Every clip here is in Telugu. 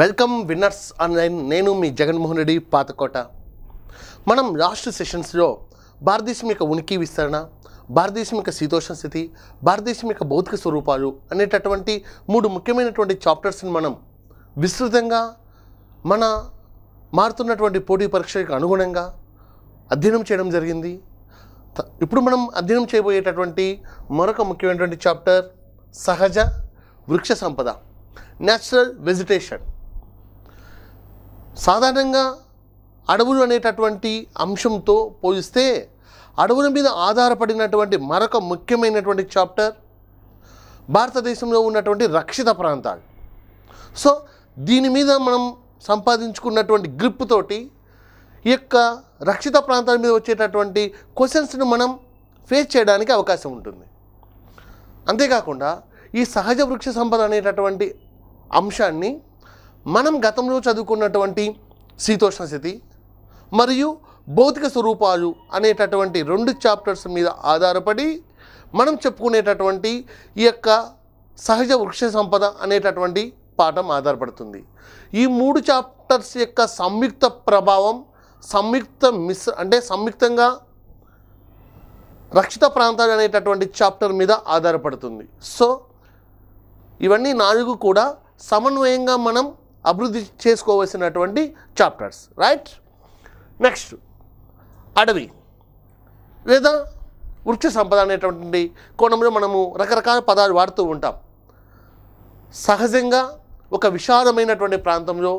వెల్కమ్ విన్నర్స్ ఆన్లైన్ నేను మీ జగన్మోహన్ రెడ్డి పాతకోట మనం లాస్ట్ సెషన్స్లో భారతదేశం యొక్క ఉనికి విస్తరణ భారతదేశం యొక్క శీతోష్ణ స్థితి భారతదేశం యొక్క భౌతిక స్వరూపాలు అనేటటువంటి మూడు ముఖ్యమైనటువంటి చాప్టర్స్ని మనం విస్తృతంగా మన మారుతున్నటువంటి పోటీ పరీక్షలకు అనుగుణంగా అధ్యయనం చేయడం జరిగింది ఇప్పుడు మనం అధ్యయనం చేయబోయేటటువంటి మరొక ముఖ్యమైనటువంటి చాప్టర్ సహజ వృక్ష సంపద న్యాచురల్ వెజిటేషన్ సాధారణంగా అడవులు అనేటటువంటి అంశంతో పోలిస్తే అడవుల మీద ఆధారపడినటువంటి మరొక ముఖ్యమైనటువంటి చాప్టర్ భారతదేశంలో ఉన్నటువంటి రక్షిత ప్రాంతాలు సో దీని మీద మనం సంపాదించుకున్నటువంటి గ్రిప్ తోటి ఈ యొక్క రక్షిత ప్రాంతాల మీద వచ్చేటటువంటి క్వశ్చన్స్ను మనం ఫేస్ చేయడానికి అవకాశం ఉంటుంది అంతేకాకుండా ఈ సహజ వృక్ష సంపద అనేటటువంటి అంశాన్ని మనం గతంలో చదువుకున్నటువంటి శీతోష్ణ స్థితి మరియు భౌతిక స్వరూపాలు అనేటటువంటి రెండు చాప్టర్స్ మీద ఆధారపడి మనం చెప్పుకునేటటువంటి ఈ యొక్క సహజ వృక్ష సంపద అనేటటువంటి పాఠం ఆధారపడుతుంది ఈ మూడు చాప్టర్స్ యొక్క సంయుక్త ప్రభావం సంయుక్త మిస్ అంటే సంయుక్తంగా రక్షిత ప్రాంతాలు అనేటటువంటి చాప్టర్ మీద ఆధారపడుతుంది సో ఇవన్నీ నాలుగు కూడా సమన్వయంగా మనం అభివృద్ధి చేసుకోవలసినటువంటి చాప్టర్స్ రైట్ నెక్స్ట్ అడవి లేదా వృక్ష సంపద అనేటువంటి కోణంలో మనము రకరకాల పదాలు వాడుతూ ఉంటాం సహజంగా ఒక విశాలమైనటువంటి ప్రాంతంలో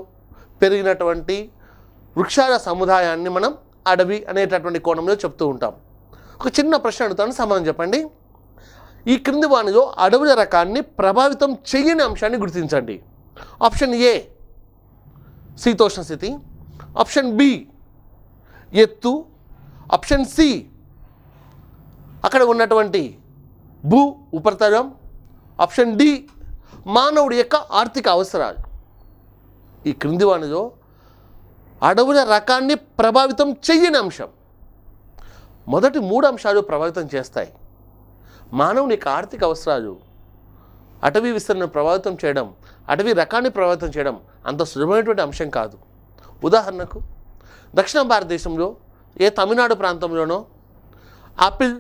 పెరిగినటువంటి వృక్షాల సముదాయాన్ని మనం అడవి అనేటటువంటి కోణంలో చెప్తూ ఉంటాం ఒక చిన్న ప్రశ్న అడుగుతాను సమాధానం చెప్పండి ఈ క్రింది వాణిలో అడవుల రకాన్ని ప్రభావితం చేయని అంశాన్ని గుర్తించండి ఆప్షన్ ఏ శీతోష్ణ స్థితి ఆప్షన్ బి ఎత్తు ఆప్షన్ సి అక్కడ ఉన్నటువంటి భూ ఉపరితలం ఆప్షన్ డి మానవుడి యొక్క ఆర్థిక అవసరాలు ఈ క్రింది వానిలో అడవుల రకాన్ని ప్రభావితం చెయ్యని అంశం మొదటి మూడు అంశాలు ప్రభావితం చేస్తాయి మానవుని యొక్క ఆర్థిక అవసరాలు అటవీ విస్తరణను ప్రభావితం చేయడం అటవీ రకాన్ని ప్రభావితం చేయడం అంత సులభమైనటువంటి అంశం కాదు ఉదాహరణకు దక్షిణ భారతదేశంలో ఏ తమిళనాడు ప్రాంతంలోనో ఆపిల్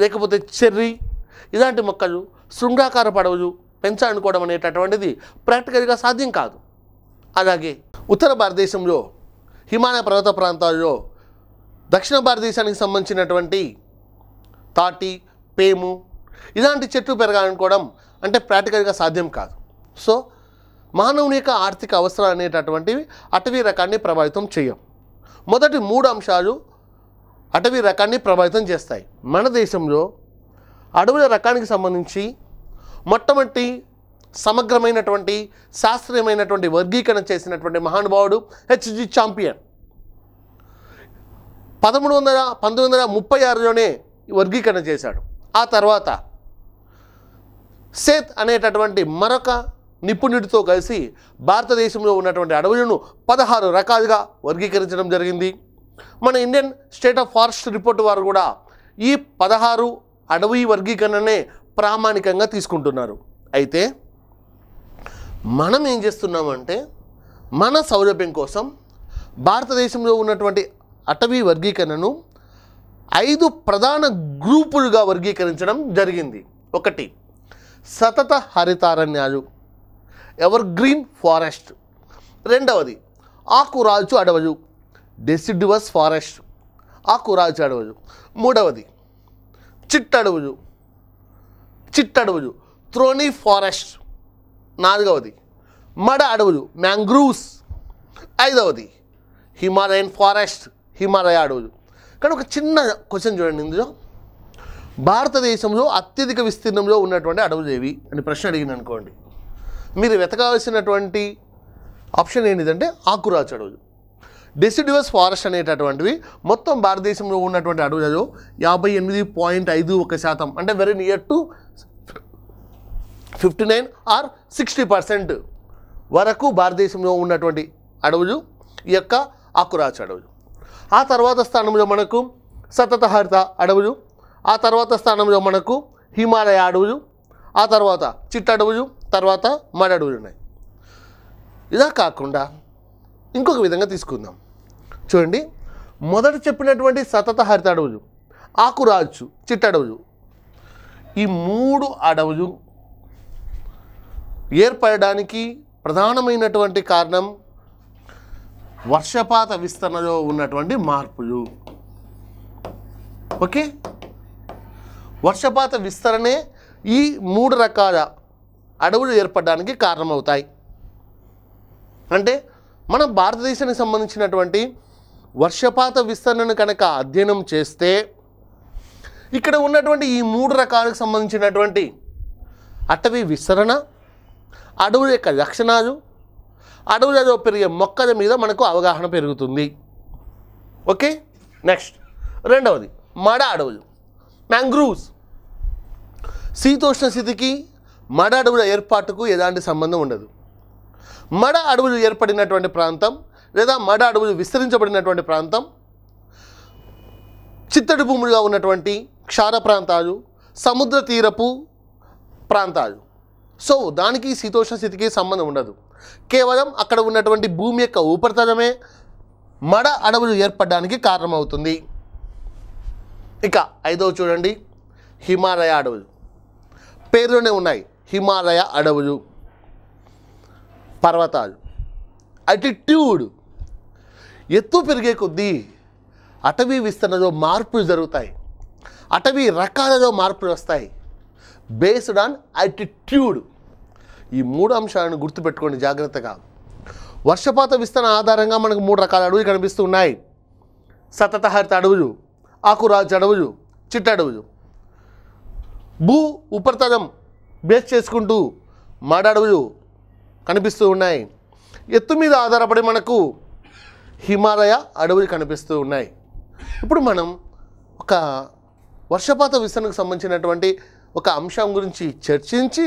లేకపోతే చెర్రీ ఇలాంటి మొక్కలు శృంగాకార పడవలు పెంచాలనుకోవడం అనేటటువంటిది ప్రాక్టికల్గా సాధ్యం కాదు అలాగే ఉత్తర భారతదేశంలో హిమాలయ పర్వత ప్రాంతాల్లో దక్షిణ భారతదేశానికి సంబంధించినటువంటి తాటి పేము ఇలాంటి చెట్లు పెరగాలనుకోవడం అంటే ప్రాక్టికల్గా సాధ్యం కాదు సో మానవుని యొక్క ఆర్థిక అవసరాలు అనేటటువంటివి అటవీ రకాన్ని ప్రభావితం చేయం మొదటి మూడు అంశాలు అటవీ రకాన్ని ప్రభావితం చేస్తాయి మన దేశంలో అడవుల రకానికి సంబంధించి మొట్టమొదటి సమగ్రమైనటువంటి శాస్త్రీయమైనటువంటి వర్గీకరణ చేసినటువంటి మహానుభావుడు హెచ్జి చాంపియన్ పదమూడు వందల పంతొమ్మిది వందల ముప్పై ఆరులోనే వర్గీకరణ చేశాడు ఆ తర్వాత సేత్ అనేటటువంటి మరొక నిపుణుడితో కలిసి భారతదేశంలో ఉన్నటువంటి అడవులను పదహారు రకాలుగా వర్గీకరించడం జరిగింది మన Indian State of Forest Report వారు కూడా ఈ పదహారు అడవి వర్గీకరణనే ప్రామాణికంగా తీసుకుంటున్నారు అయితే మనం ఏం చేస్తున్నామంటే మన సౌలభ్యం కోసం భారతదేశంలో ఉన్నటువంటి అటవీ వర్గీకరణను ఐదు ప్రధాన గ్రూపులుగా వర్గీకరించడం జరిగింది ఒకటి సతత హరితారణ్యాలు ఎవర్ గ్రీన్ ఫారెస్ట్ రెండవది ఆకురాల్చు అడవులు డెసిడ్యువస్ ఫారెస్ట్ ఆకురాల్చు అడవులు మూడవది చిట్టడవులు చిట్టడవులు త్రోనీ ఫారెస్ట్ నాలుగవది మడ అడవులు మ్యాంగ్రూవ్స్ ఐదవది హిమాలయన్ ఫారెస్ట్ హిమాలయ అడవులు కానీ ఒక చిన్న క్వశ్చన్ చూడండి ఇందులో భారతదేశంలో అత్యధిక విస్తీర్ణంలో ఉన్నటువంటి అడవులేవి అని ప్రశ్న అడిగింది అనుకోండి మీరు వెతకాల్సినటువంటి ఆప్షన్ ఏంటిదంటే ఆకురాచు అడవులు డెసిడ్యువస్ ఫారెస్ట్ అనేటటువంటివి మొత్తం భారతదేశంలో ఉన్నటువంటి అడవులలో యాభై ఎనిమిది పాయింట్ ఐదు ఒక శాతం అంటే very near to fifty nine or sixty percent వరకు భారతదేశంలో ఉన్నటువంటి అడవులు ఈ యొక్క ఆకురాచ అడవులు ఆ తర్వాత స్థానంలో మనకు సతతహరిత అడవులు ఆ తర్వాత స్థానంలో మనకు హిమాలయ అడవులు ఆ తర్వాత చిట్టడవులు తర్వాత మడడవులు ఉన్నాయి ఇలా కాకుండా ఇంకొక విధంగా తీసుకుందాం చూడండి మొదట చెప్పినటువంటి సతత హరిత అడవులు ఆకురాజు చిట్టడవులు ఈ మూడు అడవులు ఏర్పడడానికి ప్రధానమైనటువంటి కారణం వర్షపాత విస్తరణలో ఉన్నటువంటి మార్పులు ఓకే వర్షపాత విస్తరణే ఈ మూడు రకాల అడవులు ఏర్పడడానికి కారణమవుతాయి అంటే మన భారతదేశానికి సంబంధించినటువంటి వర్షపాత విస్తరణను కనుక అధ్యయనం చేస్తే ఇక్కడ ఉన్నటువంటి ఈ మూడు రకాలకు సంబంధించినటువంటి అటవీ విస్తరణ అడవుల యొక్క లక్షణాలు అడవులలో పెరిగే మొక్కల మీద మనకు అవగాహన పెరుగుతుంది ఓకే నెక్స్ట్ రెండవది మడ అడవులు మ్యాంగ్రూవ్స్ శీతోష్ణ స్థితికి మడ అడవుల ఏర్పాటుకు ఎలాంటి సంబంధం ఉండదు మడ అడవులు ఏర్పడినటువంటి ప్రాంతం లేదా మడ అడవులు విస్తరించబడినటువంటి ప్రాంతం చిత్తడి భూములుగా ఉన్నటువంటి క్షార ప్రాంతాలు సముద్ర తీరపు ప్రాంతాలు సో దానికి శీతోష్ణ స్థితికి సంబంధం ఉండదు కేవలం అక్కడ ఉన్నటువంటి భూమి యొక్క ఉపరితలమే మడ అడవులు ఏర్పడడానికి కారణమవుతుంది ఇక ఐదవ చూడండి హిమాలయ అడవులు పేరులోనే ఉన్నాయి హిమాలయ అడవులు పర్వతాలు అటిట్యూడ్ ఎత్తు పెరిగే కొద్దీ అటవీ విస్తరణలో మార్పులు జరుగుతాయి అటవీ రకాలలో మార్పులు వస్తాయి బేస్డ్ ఆన్ అటిట్యూడ్ ఈ మూడు అంశాలను గుర్తుపెట్టుకోండి జాగ్రత్తగా వర్షపాత విస్తరణ ఆధారంగా మనకు మూడు రకాల అడవులు కనిపిస్తున్నాయి సతత హరిత అడవులు ఆకు చడవుజు చిట్టడవుజు భూ ఉపరితలం బేస్ చేసుకుంటూ మాడడవులు కనిపిస్తూ ఉన్నాయి ఎత్తు మీద ఆధారపడి మనకు హిమాలయ అడవులు కనిపిస్తూ ఉన్నాయి ఇప్పుడు మనం ఒక వర్షపాత విస్తరణకు సంబంధించినటువంటి ఒక అంశం గురించి చర్చించి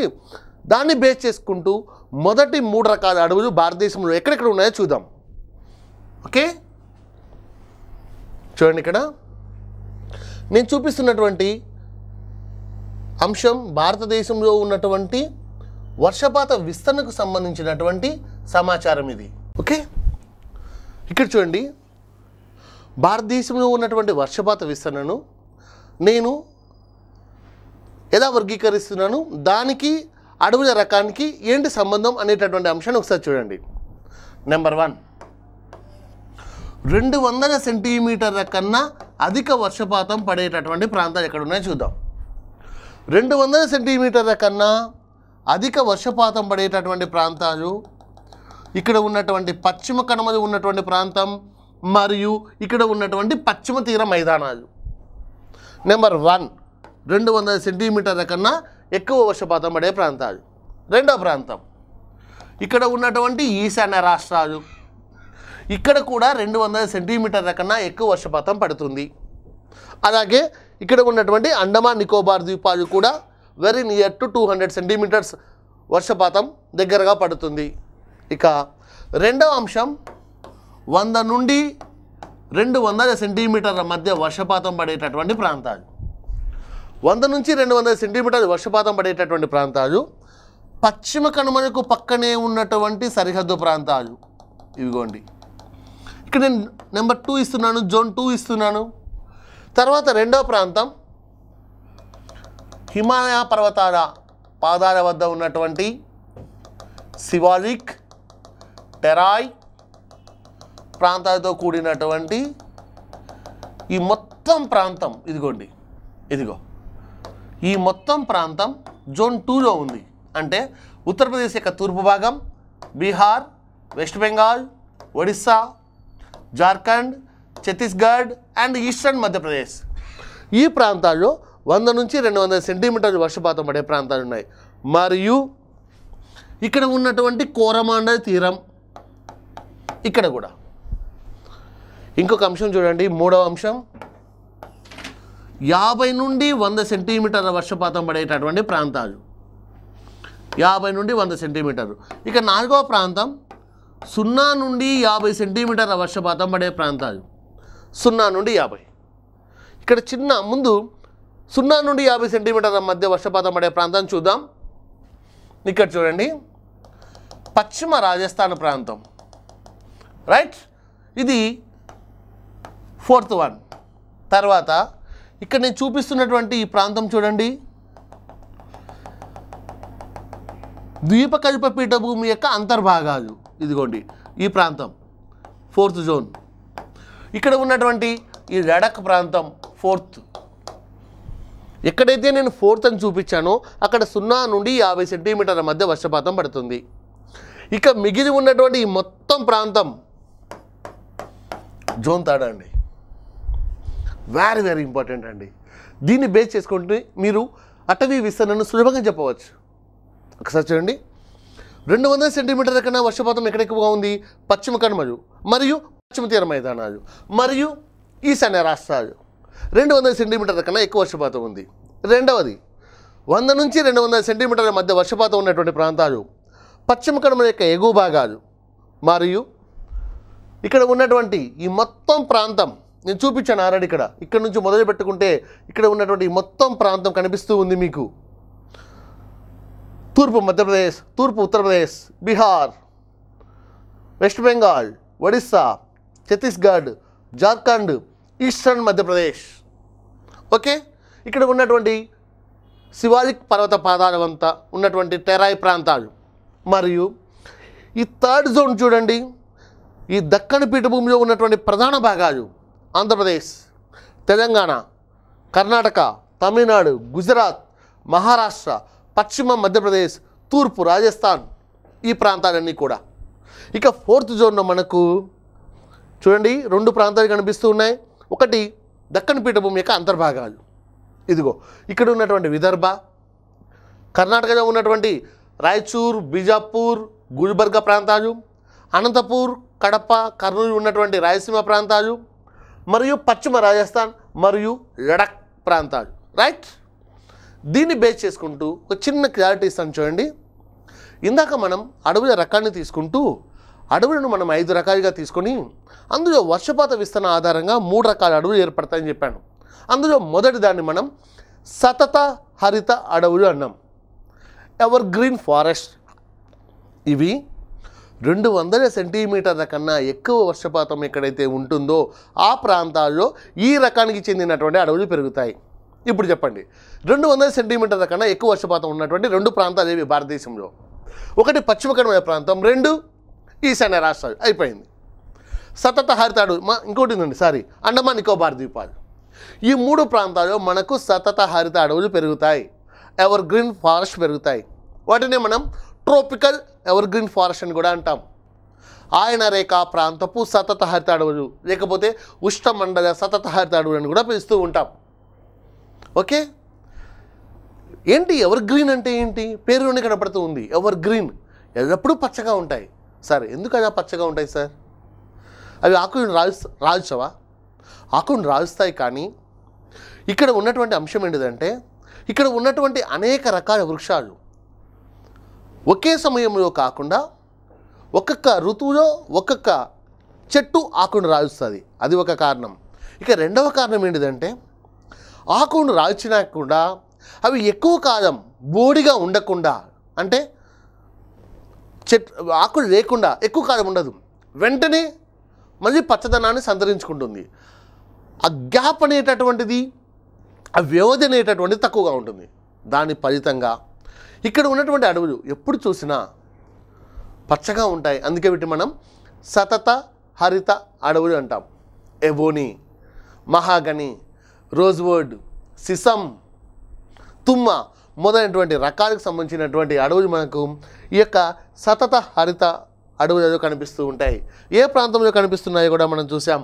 దాన్ని బేస్ చేసుకుంటూ మొదటి మూడు రకాల అడవులు భారతదేశంలో ఎక్కడెక్కడ ఉన్నాయో చూద్దాం ఓకే చూడండి ఇక్కడ నేను చూపిస్తున్నటువంటి అంశం భారతదేశంలో ఉన్నటువంటి వర్షపాత విస్తరణకు సంబంధించినటువంటి సమాచారం ఇది ఓకే ఇక్కడ చూడండి భారతదేశంలో ఉన్నటువంటి వర్షపాత విస్తరణను నేను ఎలా వర్గీకరిస్తున్నాను దానికి అడవుల రకానికి ఏంటి సంబంధం అనేటటువంటి అంశాన్ని ఒకసారి చూడండి నెంబర్ వన్ రెండు వందల సెంటీమీటర్ల కన్నా అధిక వర్షపాతం పడేటటువంటి ప్రాంతాలు ఉన్నాయో చూద్దాం రెండు వందల సెంటీమీటర్ల కన్నా అధిక వర్షపాతం పడేటటువంటి ప్రాంతాలు ఇక్కడ ఉన్నటువంటి పశ్చిమ కనుమలు ఉన్నటువంటి ప్రాంతం మరియు ఇక్కడ ఉన్నటువంటి పశ్చిమ తీర మైదానాలు నెంబర్ వన్ రెండు వందల సెంటీమీటర్ల కన్నా ఎక్కువ వర్షపాతం పడే ప్రాంతాలు రెండో ప్రాంతం ఇక్కడ ఉన్నటువంటి ఈశాన్య రాష్ట్రాలు ఇక్కడ కూడా రెండు వందల సెంటీమీటర్ల కన్నా ఎక్కువ వర్షపాతం పడుతుంది అలాగే ఇక్కడ ఉన్నటువంటి అండమాన్ నికోబార్ ద్వీపాలు కూడా very near to two hundred centimetres వర్షపాతం దగ్గరగా పడుతుంది ఇక రెండవ అంశం వంద నుండి రెండు వందల సెంటీమీటర్ల మధ్య వర్షపాతం పడేటటువంటి ప్రాంతాలు వంద నుంచి రెండు వందల సెంటీమీటర్ల వర్షపాతం పడేటటువంటి ప్రాంతాలు పశ్చిమ కనుమలకు పక్కనే ఉన్నటువంటి సరిహద్దు ప్రాంతాలు ఇవిగోండి ఇక్కడ నేను నెంబర్ టూ ఇస్తున్నాను జోన్ టూ ఇస్తున్నాను తర్వాత రెండవ ప్రాంతం హిమాలయ పర్వతాల పాదాల వద్ద ఉన్నటువంటి శివాలిక్ టెరాయ్ ప్రాంతాలతో కూడినటువంటి ఈ మొత్తం ప్రాంతం ఇదిగోండి ఇదిగో ఈ మొత్తం ప్రాంతం జోన్ టూలో ఉంది అంటే ఉత్తరప్రదేశ్ యొక్క తూర్పు భాగం Bihar West Bengal Odisha Jharkhand Chhattisgarh and eastern Madhya Pradesh ఈ ప్రాంతాల్లో వంద నుంచి రెండు వందల సెంటీమీటర్లు వర్షపాతం పడే ప్రాంతాలు ఉన్నాయి మరియు ఇక్కడ ఉన్నటువంటి కోరమాండ తీరం ఇక్కడ కూడా ఇంకొక అంశం చూడండి మూడవ అంశం యాభై నుండి వంద సెంటీమీటర్ల వర్షపాతం పడేటటువంటి ప్రాంతాలు యాభై నుండి వంద సెంటీమీటర్లు ఇక నాలుగవ ప్రాంతం సున్నా నుండి యాభై సెంటీమీటర్ల వర్షపాతం పడే ప్రాంతాలు సున్నా నుండి యాభై ఇక్కడ చిన్న ముందు సున్నా నుండి యాభై సెంటీమీటర్ల మధ్య వర్షపాతం పడే ప్రాంతాన్ని చూద్దాం ఇక్కడ చూడండి పశ్చిమ రాజస్థాన్ ప్రాంతం రైట్ ఇది ఫోర్త్ వన్ తర్వాత ఇక్కడ నేను చూపిస్తున్నటువంటి ఈ ప్రాంతం చూడండి ద్వీపకల్ప పీఠభూమి యొక్క అంతర్భాగాలు ఇదిగోండి ఈ ప్రాంతం ఫోర్త్ జోన్ ఇక్కడ ఉన్నటువంటి ఈ లడక్ ప్రాంతం ఫోర్త్ ఎక్కడైతే నేను ఫోర్త్ అని చూపించానో అక్కడ సున్నా నుండి యాభై సెంటీమీటర్ల మధ్య వర్షపాతం పడుతుంది ఇక మిగిలి ఉన్నటువంటి ఈ మొత్తం ప్రాంతం జోన్ తాడా అండి వెరీ వెరీ ఇంపార్టెంట్ అండి దీన్ని బేస్ చేసుకుంటే మీరు అటవీ విస్తరణను సులభంగా చెప్పవచ్చు ఒకసారి చూడండి రెండు వందల సెంటీమీటర్ల కన్నా వర్షపాతం ఎక్కడ ఎక్కువగా ఉంది పశ్చిమ కనుమజు మరియు పశ్చిమ తీర మైదానాలు మరియు ఈశాన్య రాష్ట్రాలు రెండు వందల సెంటీమీటర్ల కన్నా ఎక్కువ వర్షపాతం ఉంది రెండవది వంద నుంచి రెండు వందల సెంటీమీటర్ల మధ్య వర్షపాతం ఉన్నటువంటి ప్రాంతాలు పశ్చిమ కనుమల యొక్క ఎగువ భాగాలు మరియు ఇక్కడ ఉన్నటువంటి ఈ మొత్తం ప్రాంతం నేను చూపించాను ఆల్రెడీ ఇక్కడ ఇక్కడ నుంచి మొదలు పెట్టుకుంటే ఇక్కడ ఉన్నటువంటి మొత్తం ప్రాంతం కనిపిస్తూ ఉంది మీకు తూర్పు మధ్యప్రదేశ్ తూర్పు Uttar Pradesh Bihar West Bengal Odisha Chhattisgarh Jharkhand eastern Madhya Pradesh okay ఇక్కడ ఉన్నటువంటి శివాలిక్ పర్వత పాదాలు అంతా ఉన్నటువంటి టెరాయి ప్రాంతాలు మరియు ఈ థర్డ్ జోన్ చూడండి ఈ దక్కని పీఠభూమిలో ఉన్నటువంటి ప్రధాన భాగాలు ఆంధ్రప్రదేశ్ తెలంగాణ కర్ణాటక తమిళనాడు గుజరాత్ మహారాష్ట్ర పశ్చిమ మధ్యప్రదేశ్ తూర్పు రాజస్థాన్ ఈ ప్రాంతాలన్నీ కూడా ఇక ఫోర్త్ జోన్లో మనకు చూడండి రెండు ప్రాంతాలు కనిపిస్తూ ఉన్నాయి ఒకటి దక్కన్ పీఠభూమి యొక్క అంతర్భాగాలు ఇదిగో ఇక్కడ ఉన్నటువంటి విదర్భ కర్ణాటకలో ఉన్నటువంటి రాయచూర్ బీజాపూర్ గుల్బర్గా ప్రాంతాలు అనంతపూర్ కడప కర్నూలు ఉన్నటువంటి రాయలసీమ ప్రాంతాలు మరియు పశ్చిమ రాజస్థాన్ మరియు లడక్ ప్రాంతాలు రైట్ దీన్ని బేస్ చేసుకుంటూ ఒక చిన్న క్లారిటీ ఇస్తాను చూడండి ఇందాక మనం అడవుల రకాన్ని తీసుకుంటూ అడవులను మనం ఐదు రకాలుగా తీసుకొని అందులో వర్షపాత విస్తరణ ఆధారంగా మూడు రకాల అడవులు ఏర్పడతాయని చెప్పాను అందులో మొదటి దాన్ని మనం సతత హరిత అడవులు అన్నాం ఎవర్ గ్రీన్ ఫారెస్ట్ ఇవి రెండు వందల సెంటీమీటర్ల కన్నా ఎక్కువ వర్షపాతం ఎక్కడైతే ఉంటుందో ఆ ప్రాంతాల్లో ఈ రకానికి చెందినటువంటి అడవులు పెరుగుతాయి ఇప్పుడు చెప్పండి రెండు వందల సెంటీమీటర్ల కన్నా ఎక్కువ వర్షపాతం ఉన్నటువంటి రెండు ప్రాంతాలు ఏవి భారతదేశంలో ఒకటి పశ్చిమ పశ్చిమకరమైన ప్రాంతం రెండు ఈశాన్య రాష్ట్రాలు అయిపోయింది సతత హరితాడు మా ఇంకోటి ఉందండి సారీ అండమాన్ నికోబార్ ద్వీపాలు ఈ మూడు ప్రాంతాల్లో మనకు సతత హరిత అడవులు పెరుగుతాయి ఎవర్ గ్రీన్ ఫారెస్ట్ పెరుగుతాయి వాటిని మనం ట్రోపికల్ ఎవర్ గ్రీన్ ఫారెస్ట్ అని కూడా అంటాం ఆయన రేఖ ప్రాంతపు సతత హరిత అడవులు లేకపోతే ఉష్ణమండల సతత హరిత అడవులు అని కూడా పిలుస్తూ ఉంటాం ఓకే ఏంటి ఎవర్ గ్రీన్ అంటే ఏంటి పేరులోనే కనపడుతూ ఉంది ఎవర్ గ్రీన్ ఎల్లప్పుడూ పచ్చగా ఉంటాయి సార్ ఎందుకు అలా పచ్చగా ఉంటాయి సార్ అవి ఆకులను రాజు రాల్చవా ఆకులను రాలుస్తాయి కానీ ఇక్కడ ఉన్నటువంటి అంశం ఏంటిదంటే ఇక్కడ ఉన్నటువంటి అనేక రకాల వృక్షాలు ఒకే సమయంలో కాకుండా ఒక్కొక్క ఋతువులో ఒక్కొక్క చెట్టు ఆకును రాలుస్తుంది అది ఒక కారణం ఇక రెండవ కారణం ఏంటిదంటే ఆకుండా రాల్చినకుండా అవి ఎక్కువ కాలం బోడిగా ఉండకుండా అంటే చెట్ ఆకులు లేకుండా ఎక్కువ కాలం ఉండదు వెంటనే మళ్ళీ పచ్చదనాన్ని సంతరించుకుంటుంది ఆ గ్యాప్ అనేటటువంటిది ఆ వ్యవధి అనేటటువంటిది తక్కువగా ఉంటుంది దాని ఫలితంగా ఇక్కడ ఉన్నటువంటి అడవులు ఎప్పుడు చూసినా పచ్చగా ఉంటాయి అందుకే వీటి మనం సతత హరిత అడవులు అంటాం ఎవోని మహాగని రోజ్ వర్డ్ సిసం తుమ్మ మొదలైనటువంటి రకాలకు సంబంధించినటువంటి అడవులు మనకు ఈ యొక్క సతత హరిత అడవులు కనిపిస్తూ ఉంటాయి ఏ ప్రాంతంలో కనిపిస్తున్నాయో కూడా మనం చూసాం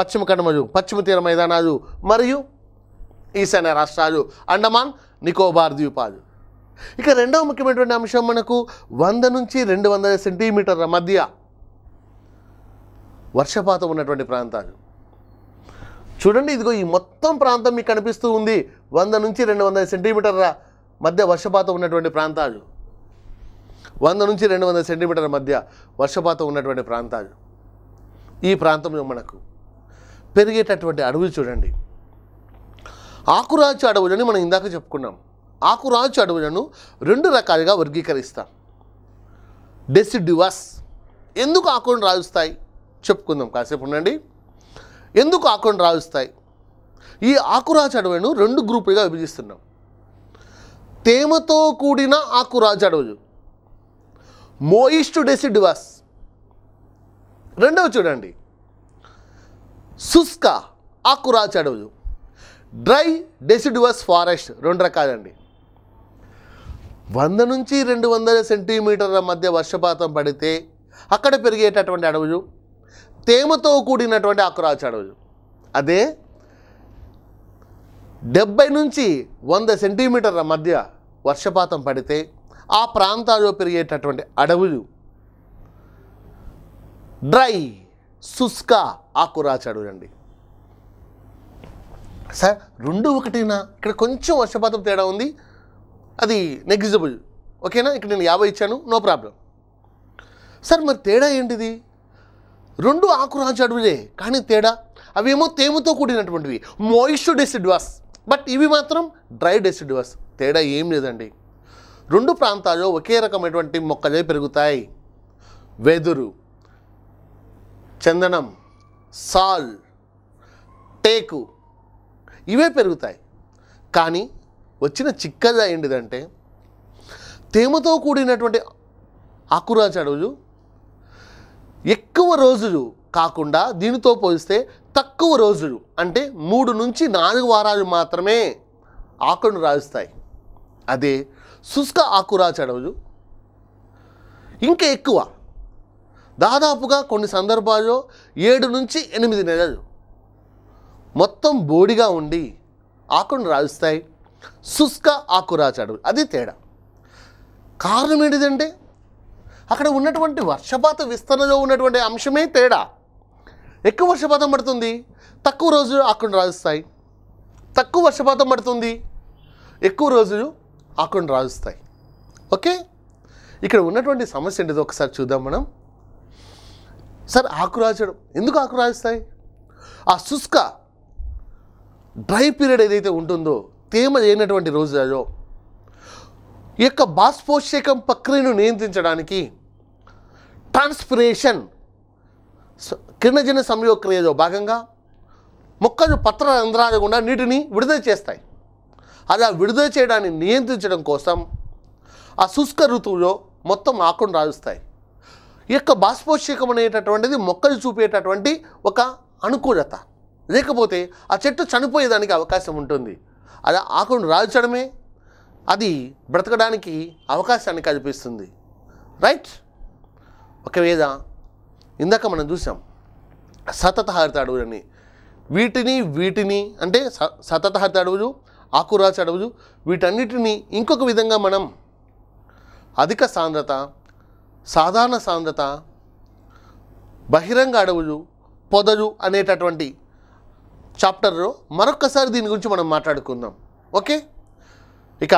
పశ్చిమ కనుమలు పశ్చిమ తీర మైదానాలు మరియు ఈశాన్య రాష్ట్రాలు అండమాన్ నికోబార్ ద్వీపాలు ఇక రెండవ ముఖ్యమైనటువంటి అంశం మనకు వంద నుంచి రెండు వందల సెంటీమీటర్ల మధ్య వర్షపాతం ఉన్నటువంటి ప్రాంతాలు చూడండి ఇదిగో ఈ మొత్తం ప్రాంతం మీకు కనిపిస్తూ ఉంది వంద నుంచి రెండు వందల సెంటీమీటర్ల మధ్య వర్షపాతం ఉన్నటువంటి ప్రాంతాలు వంద నుంచి రెండు వందల సెంటీమీటర్ల మధ్య వర్షపాతం ఉన్నటువంటి ప్రాంతాలు ఈ ప్రాంతం మనకు పెరిగేటటువంటి అడవులు చూడండి ఆకురాచు అడవులని మనం ఇందాక చెప్పుకున్నాం ఆకురాచు అడవులను రెండు రకాలుగా వర్గీకరిస్తాం డెసిడ్యువాస్ ఎందుకు ఆకులను రాజుస్తాయి చెప్పుకుందాం కాసేపు ఉండండి ఎందుకు ఆకును రావిస్తాయి ఈ ఆకురాజు అడవులను రెండు గ్రూపులుగా విభజిస్తున్నాం తేమతో కూడిన ఆకురాజు అడవులు మోయిస్ట్ డెసిడివాస్ రెండవ చూడండి శుష్క ఆకురాజు అడవులు డ్రై డెసిడ్వస్ ఫారెస్ట్ రెండు రకాలండి వంద నుంచి రెండు వందల సెంటీమీటర్ల మధ్య వర్షపాతం పడితే అక్కడ పెరిగేటటువంటి అడవులు తేమతో కూడినటువంటి ఆకురాల్చి అడవులు అదే డెబ్బై నుంచి వంద సెంటీమీటర్ల మధ్య వర్షపాతం పడితే ఆ ప్రాంతాల్లో పెరిగేటటువంటి అడవులు డ్రై శుష్క ఆకురాచి అడవులు అండి సార్ రెండు ఒకటినా ఇక్కడ కొంచెం వర్షపాతం తేడా ఉంది అది నెగ్జిబుల్ ఓకేనా ఇక్కడ నేను యాభై ఇచ్చాను నో ప్రాబ్లం సార్ మరి తేడా ఏంటిది రెండు ఆకురాజు అడవులే కానీ తేడా అవేమో తేమతో కూడినటువంటివి మోయిస్చర్ డెసిడ్వాస్ బట్ ఇవి మాత్రం డ్రై డెసిడ్వాస్ తేడా ఏం లేదండి రెండు ప్రాంతాల్లో ఒకే రకమైనటువంటి మొక్కలే పెరుగుతాయి వెదురు చందనం సాల్ టేకు ఇవే పెరుగుతాయి కానీ వచ్చిన చిక్కదా ఏంటిదంటే తేమతో కూడినటువంటి ఆకురాజు అడవులు ఎక్కువ రోజులు కాకుండా దీనితో పోలిస్తే తక్కువ రోజులు అంటే మూడు నుంచి నాలుగు వారాలు మాత్రమే ఆకును రాజుతాయి అదే శుష్క ఆకురా చెడవలు ఇంకా ఎక్కువ దాదాపుగా కొన్ని సందర్భాల్లో ఏడు నుంచి ఎనిమిది నెలలు మొత్తం బోడిగా ఉండి ఆకును రాలుస్తాయి శుష్క ఆకురాచడవులు అది తేడా కారణం ఏంటిదంటే అక్కడ ఉన్నటువంటి వర్షపాత విస్తరణలో ఉన్నటువంటి అంశమే తేడా ఎక్కువ వర్షపాతం పడుతుంది తక్కువ రోజులు ఆకుండా రాజుస్తాయి తక్కువ వర్షపాతం పడుతుంది ఎక్కువ రోజులు ఆకుండా రాజుస్తాయి ఓకే ఇక్కడ ఉన్నటువంటి సమస్య ఏంటిదో ఒకసారి చూద్దాం మనం సార్ ఆకు రాజడం ఎందుకు ఆకు రాజుస్తాయి ఆ శుష్క డ్రై పీరియడ్ ఏదైతే ఉంటుందో తేమ లేనటువంటి రోజులలో ఈ యొక్క బాష్పోత్సేకం ప్రక్రియను నియంత్రించడానికి ట్రాన్స్పిరేషన్ కిరణజన సంయోక్రియలో భాగంగా మొక్కలు పత్ర రంధ్రాల గుండా నీటిని విడుదల చేస్తాయి అలా విడుదల చేయడాన్ని నియంత్రించడం కోసం ఆ శుష్క ఋతువులో మొత్తం ఆకును రాలుస్తాయి ఈ యొక్క బాష్పోత్సేకం అనేటటువంటిది మొక్కలు చూపేటటువంటి ఒక అనుకూలత లేకపోతే ఆ చెట్టు చనిపోయేదానికి అవకాశం ఉంటుంది అలా ఆకును రాల్చడమే అది బ్రతకడానికి అవకాశాన్ని కల్పిస్తుంది రైట్ ఒకవేళ ఇందాక మనం చూసాం సతత హరిత అడవులని వీటిని వీటిని అంటే సతత హరిత అడవులు ఆకురాచి అడవులు వీటన్నిటిని ఇంకొక విధంగా మనం అధిక సాంద్రత సాధారణ సాంద్రత బహిరంగ అడవులు పొదలు అనేటటువంటి చాప్టర్లో మరొక్కసారి దీని గురించి మనం మాట్లాడుకుందాం ఓకే ఇక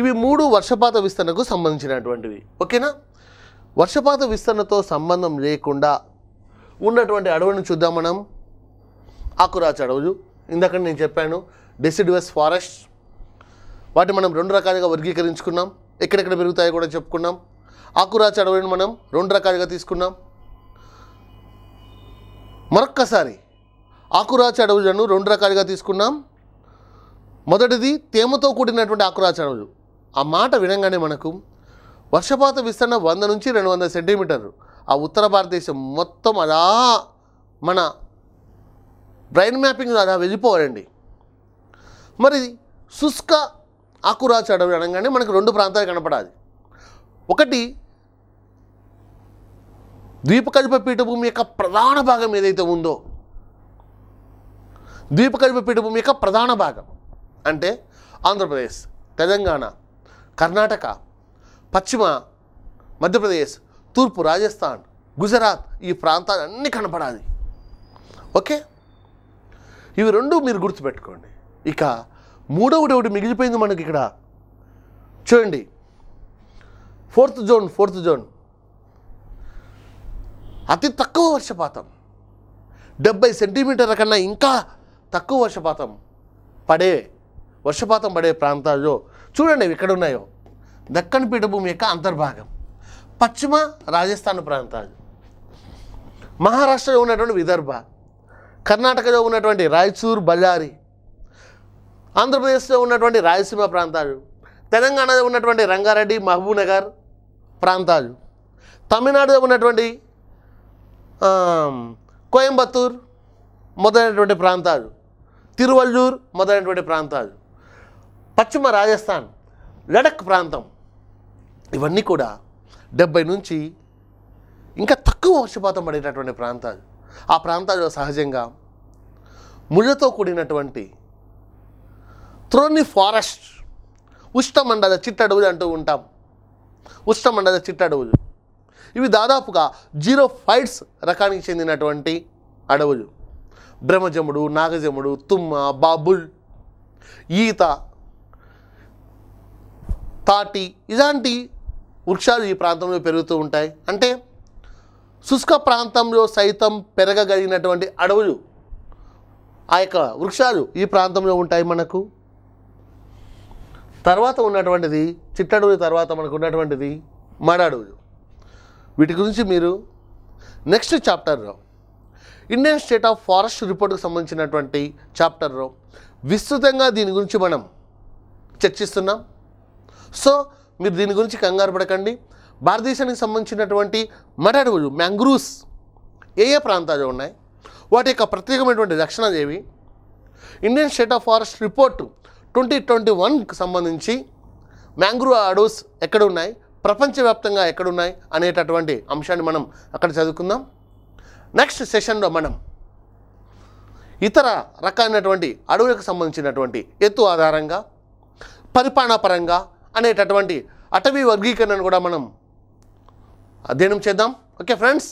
ఇవి మూడు వర్షపాత విస్తరణకు సంబంధించినటువంటివి ఓకేనా వర్షపాత విస్తరణతో సంబంధం లేకుండా ఉన్నటువంటి అడవులను చూద్దాం మనం ఆకురాచ అడవులు ఇందాక నేను చెప్పాను డెసిడ్యువస్ ఫారెస్ట్ వాటిని మనం రెండు రకాలుగా వర్గీకరించుకున్నాం ఎక్కడెక్కడ పెరుగుతాయో కూడా చెప్పుకున్నాం ఆకురాచ అడవులను మనం రెండు రకాలుగా తీసుకున్నాం మరొక్కసారి ఆకురాచ అడవులను రెండు రకాలుగా తీసుకున్నాం మొదటిది తేమతో కూడినటువంటి ఆకురాచరణలు ఆ మాట వినంగానే మనకు వర్షపాత విస్తరణ వంద నుంచి రెండు వందల సెంటీమీటర్లు ఆ ఉత్తర భారతదేశం మొత్తం అలా మన బ్రెయిన్ మ్యాపింగ్ అలా వెళ్ళిపోవాలండి మరి శుష్క ఆకురాచి అడవి అనగానే మనకు రెండు ప్రాంతాలు కనపడాలి ఒకటి ద్వీపకల్ప పీఠభూమి యొక్క ప్రధాన భాగం ఏదైతే ఉందో ద్వీపకల్ప పీఠభూమి యొక్క ప్రధాన భాగం అంటే ఆంధ్రప్రదేశ్ తెలంగాణ కర్ణాటక పశ్చిమ మధ్యప్రదేశ్ తూర్పు రాజస్థాన్ గుజరాత్ ఈ ప్రాంతాలన్నీ కనపడాలి ఓకే ఇవి రెండు మీరు గుర్తుపెట్టుకోండి ఇక మూడవది ఒకటి మిగిలిపోయింది మనకి ఇక్కడ చూడండి ఫోర్త్ జోన్ ఫోర్త్ జోన్ అతి తక్కువ వర్షపాతం డెబ్బై సెంటీమీటర్ల కన్నా ఇంకా తక్కువ వర్షపాతం పడే వర్షపాతం పడే ప్రాంతాల్లో చూడండి అవి ఎక్కడ ఉన్నాయో దక్కన్ పీఠభూమి యొక్క అంతర్భాగం పశ్చిమ రాజస్థాన్ ప్రాంతాలు మహారాష్ట్రలో ఉన్నటువంటి విదర్భ కర్ణాటకలో ఉన్నటువంటి రాయచూర్ బళ్ళారి ఆంధ్రప్రదేశ్లో ఉన్నటువంటి రాయలసీమ ప్రాంతాలు తెలంగాణలో ఉన్నటువంటి రంగారెడ్డి మహబూబ్నగర్ ప్రాంతాలు తమిళనాడులో ఉన్నటువంటి కోయంబత్తూర్ మొదలైనటువంటి ప్రాంతాలు తిరువల్లూర్ మొదలైనటువంటి ప్రాంతాలు పశ్చిమ రాజస్థాన్ లడక్ ప్రాంతం ఇవన్నీ కూడా డెబ్బై నుంచి ఇంకా తక్కువ వర్షపాతం పడేటటువంటి ప్రాంతాలు ఆ ప్రాంతాల్లో సహజంగా ముళ్ళతో కూడినటువంటి త్రోని ఫారెస్ట్ ఉష్ణమండల చిట్టడవులు అంటూ ఉంటాం ఉష్ణమండల చిట్టడవులు ఇవి దాదాపుగా జీరో ఫైట్స్ రకానికి చెందినటువంటి అడవులు బ్రహ్మజముడు నాగజముడు తుమ్మ బాబుల్ ఈత తాటి ఇలాంటి వృక్షాలు ఈ ప్రాంతంలో పెరుగుతూ ఉంటాయి అంటే శుష్క ప్రాంతంలో సైతం పెరగగలిగినటువంటి అడవులు ఆ యొక్క వృక్షాలు ఈ ప్రాంతంలో ఉంటాయి మనకు తర్వాత ఉన్నటువంటిది చిట్టడవుల తర్వాత మనకు ఉన్నటువంటిది మడడవులు వీటి గురించి మీరు నెక్స్ట్ చాప్టర్లో ఇండియన్ స్టేట్ ఆఫ్ ఫారెస్ట్ రిపోర్ట్కు సంబంధించినటువంటి చాప్టర్లో విస్తృతంగా దీని గురించి మనం చర్చిస్తున్నాం సో మీరు దీని గురించి కంగారు పడకండి భారతదేశానికి సంబంధించినటువంటి మటడుగులు మ్యాంగ్రూవ్స్ ఏ ఏ ప్రాంతాలు ఉన్నాయి వాటి యొక్క ప్రత్యేకమైనటువంటి రక్షణ ఏవి Indian State of Forest Report twenty twenty వన్కి సంబంధించి మ్యాంగ్రూవ్ అడవుస్ ఉన్నాయి ప్రపంచవ్యాప్తంగా ఎక్కడున్నాయి అనేటటువంటి అంశాన్ని మనం అక్కడ చదువుకుందాం నెక్స్ట్ సెషన్లో మనం ఇతర రకమైనటువంటి అడవులకు సంబంధించినటువంటి ఎత్తు ఆధారంగా పరిపాలనా పరంగా అనేటటువంటి అటవీ వర్గీకరణను కూడా మనం అధ్యయనం చేద్దాం ఓకే ఫ్రెండ్స్